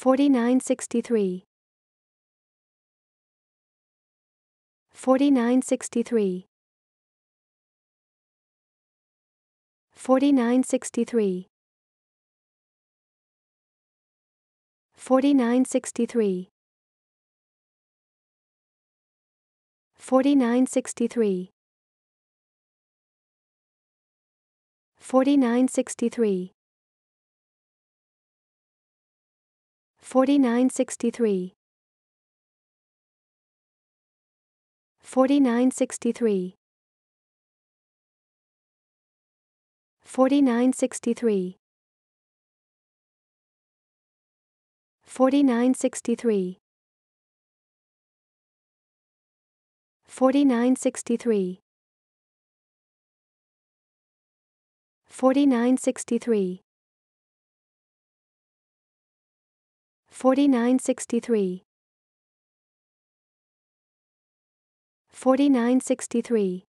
4963 4963 4963 4963 4963 4963 4963 4963 4963 4963 4963 4963 4963 4963